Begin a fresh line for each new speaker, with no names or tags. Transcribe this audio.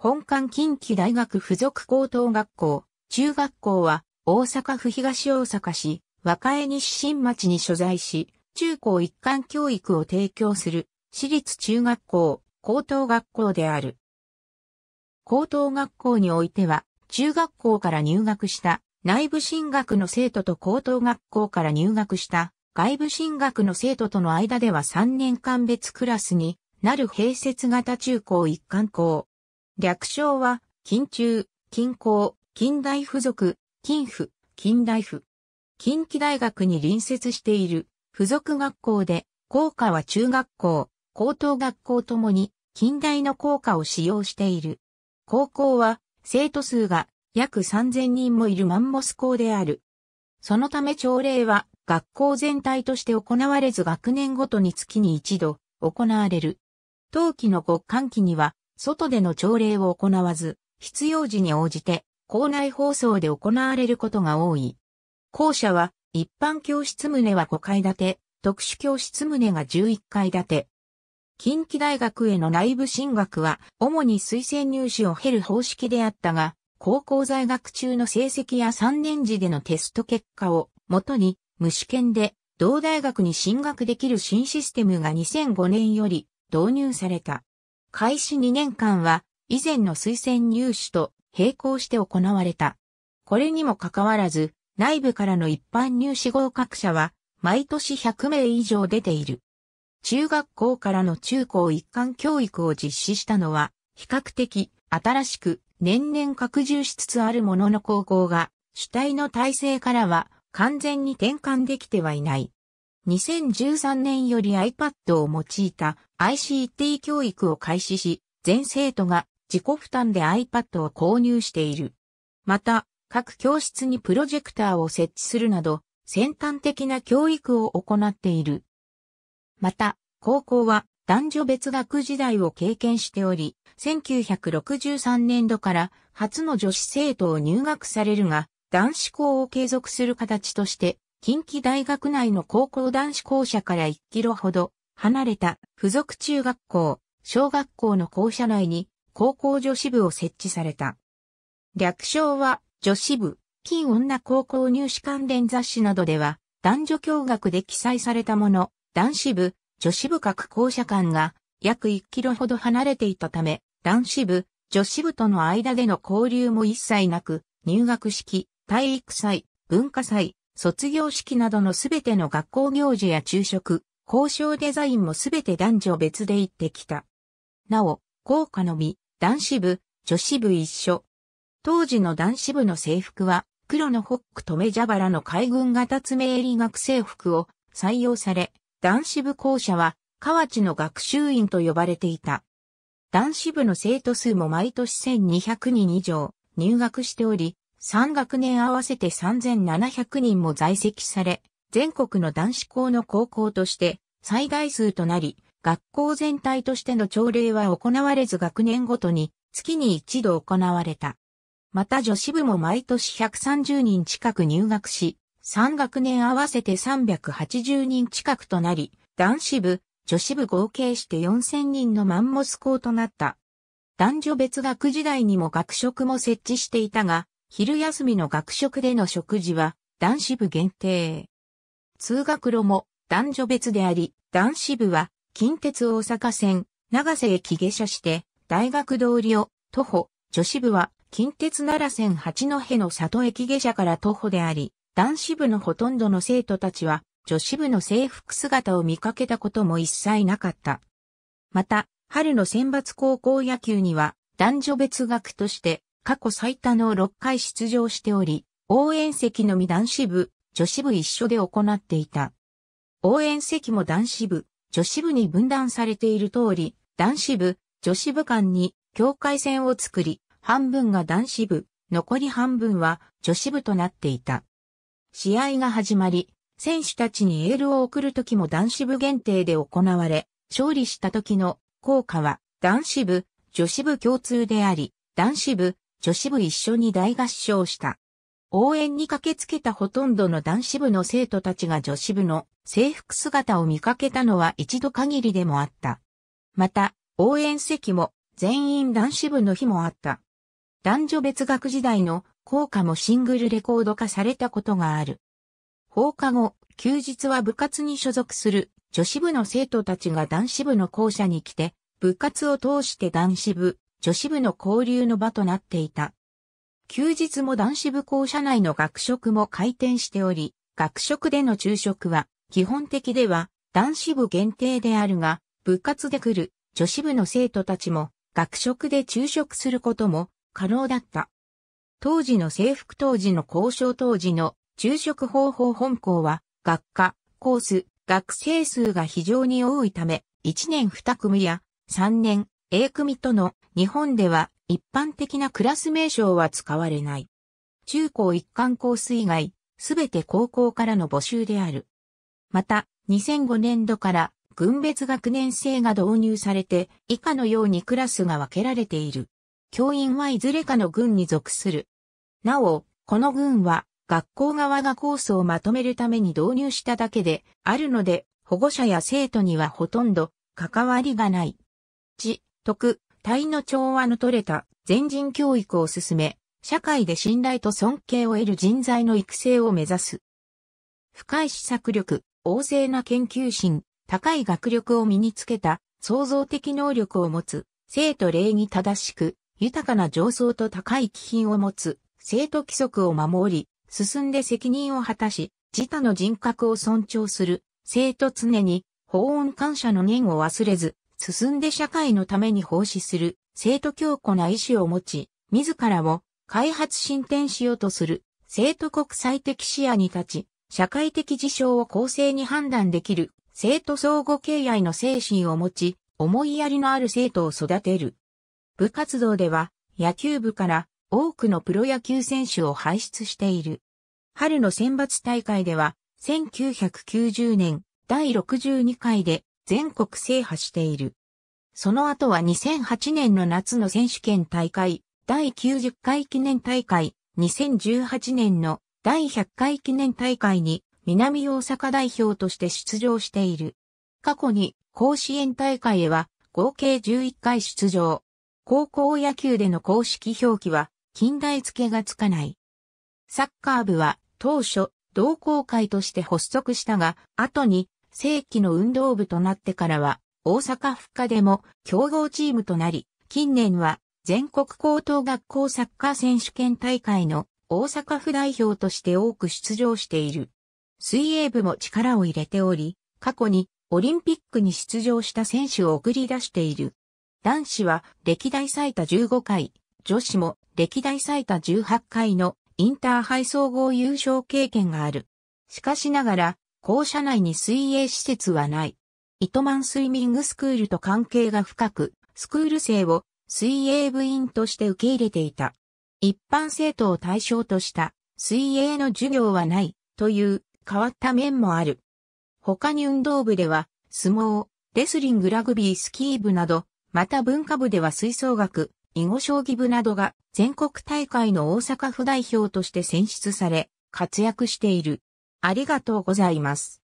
本館近畿大学附属高等学校、中学校は大阪府東大阪市若江西新町に所在し、中高一貫教育を提供する私立中学校、高等学校である。高等学校においては、中学校から入学した内部進学の生徒と高等学校から入学した外部進学の生徒との間では3年間別クラスになる併設型中高一貫校。略称は、近中、近郊、近代付属、近府、近代府。近畿大学に隣接している付属学校で、校歌は中学校、高等学校ともに近代の校歌を使用している。高校は生徒数が約3000人もいるマンモス校である。そのため朝礼は学校全体として行われず学年ごとに月に一度行われる。冬季の極寒期には外での朝礼を行わず、必要時に応じて、校内放送で行われることが多い。校舎は、一般教室棟は5階建て、特殊教室棟が11階建て。近畿大学への内部進学は、主に推薦入試を経る方式であったが、高校在学中の成績や3年時でのテスト結果をもとに、無試験で同大学に進学できる新システムが2005年より導入された。開始2年間は以前の推薦入試と並行して行われた。これにもかかわらず、内部からの一般入試合格者は毎年100名以上出ている。中学校からの中高一貫教育を実施したのは、比較的新しく年々拡充しつつあるものの高校が主体の体制からは完全に転換できてはいない。2013年より iPad を用いた ICT 教育を開始し、全生徒が自己負担で iPad を購入している。また、各教室にプロジェクターを設置するなど、先端的な教育を行っている。また、高校は男女別学時代を経験しており、1963年度から初の女子生徒を入学されるが、男子校を継続する形として、近畿大学内の高校男子校舎から1キロほど離れた付属中学校、小学校の校舎内に高校女子部を設置された。略称は女子部、近女高校入試関連雑誌などでは男女共学で記載されたもの、男子部、女子部各校舎間が約1キロほど離れていたため、男子部、女子部との間での交流も一切なく、入学式、体育祭、文化祭、卒業式などのすべての学校行事や昼食、交渉デザインもすべて男女別で行ってきた。なお、校歌のみ、男子部、女子部一緒。当時の男子部の制服は、黒のホックとメジャバラの海軍型爪襟学生服を採用され、男子部校舎は、河内の学習院と呼ばれていた。男子部の生徒数も毎年1200人以上入学しており、3学年合わせて3700人も在籍され、全国の男子校の高校として最大数となり、学校全体としての朝礼は行われず学年ごとに月に一度行われた。また女子部も毎年130人近く入学し、3学年合わせて380人近くとなり、男子部、女子部合計して4000人のマンモス校となった。男女別学時代にも学食も設置していたが、昼休みの学食での食事は男子部限定。通学路も男女別であり、男子部は近鉄大阪線長瀬駅下車して大学通りを徒歩、女子部は近鉄奈良線八戸の里駅下車から徒歩であり、男子部のほとんどの生徒たちは女子部の制服姿を見かけたことも一切なかった。また、春の選抜高校野球には男女別学として過去最多の6回出場しており、応援席のみ男子部、女子部一緒で行っていた。応援席も男子部、女子部に分断されている通り、男子部、女子部間に境界線を作り、半分が男子部、残り半分は女子部となっていた。試合が始まり、選手たちにエールを送るときも男子部限定で行われ、勝利したときの効果は男子部、女子部共通であり、男子部、女子部一緒に大合唱した。応援に駆けつけたほとんどの男子部の生徒たちが女子部の制服姿を見かけたのは一度限りでもあった。また、応援席も全員男子部の日もあった。男女別学時代の校歌もシングルレコード化されたことがある。放課後、休日は部活に所属する女子部の生徒たちが男子部の校舎に来て、部活を通して男子部、女子部の交流の場となっていた。休日も男子部校舎内の学食も開店しており、学食での昼食は基本的では男子部限定であるが、部活で来る女子部の生徒たちも学食で昼食することも可能だった。当時の制服当時の交渉当時の昼食方法本校は学科、コース、学生数が非常に多いため、1年2組や3年 A 組との日本では一般的なクラス名称は使われない。中高一貫コース以外、すべて高校からの募集である。また、2005年度から軍別学年制が導入されて、以下のようにクラスが分けられている。教員はいずれかの軍に属する。なお、この軍は学校側がコースをまとめるために導入しただけであるので、保護者や生徒にはほとんど関わりがない。地、徳、体の調和の取れた全人教育を進め、社会で信頼と尊敬を得る人材の育成を目指す。深い施策力、旺盛な研究心、高い学力を身につけた創造的能力を持つ、生徒礼儀正しく、豊かな上層と高い気品を持つ、生徒規則を守り、進んで責任を果たし、自他の人格を尊重する、生徒常に、法恩感謝の念を忘れず、進んで社会のために奉仕する、生徒強固な意志を持ち、自らを開発進展しようとする、生徒国際的視野に立ち、社会的事象を公正に判断できる、生徒相互敬愛の精神を持ち、思いやりのある生徒を育てる。部活動では、野球部から多くのプロ野球選手を輩出している。春の選抜大会では、1990年第62回で全国制覇している。その後は2008年の夏の選手権大会、第90回記念大会、2018年の第100回記念大会に南大阪代表として出場している。過去に甲子園大会へは合計11回出場。高校野球での公式表記は近代付けがつかない。サッカー部は当初同好会として発足したが、後に正規の運動部となってからは、大阪府下でも強豪チームとなり、近年は全国高等学校サッカー選手権大会の大阪府代表として多く出場している。水泳部も力を入れており、過去にオリンピックに出場した選手を送り出している。男子は歴代最多15回、女子も歴代最多18回のインターハイ総合優勝経験がある。しかしながら、校舎内に水泳施設はない。糸満スイミングスクールと関係が深く、スクール生を水泳部員として受け入れていた。一般生徒を対象とした水泳の授業はないという変わった面もある。他に運動部では相撲、レスリングラグビースキー部など、また文化部では吹奏楽、囲碁将棋部などが全国大会の大阪府代表として選出され、活躍している。ありがとうございます。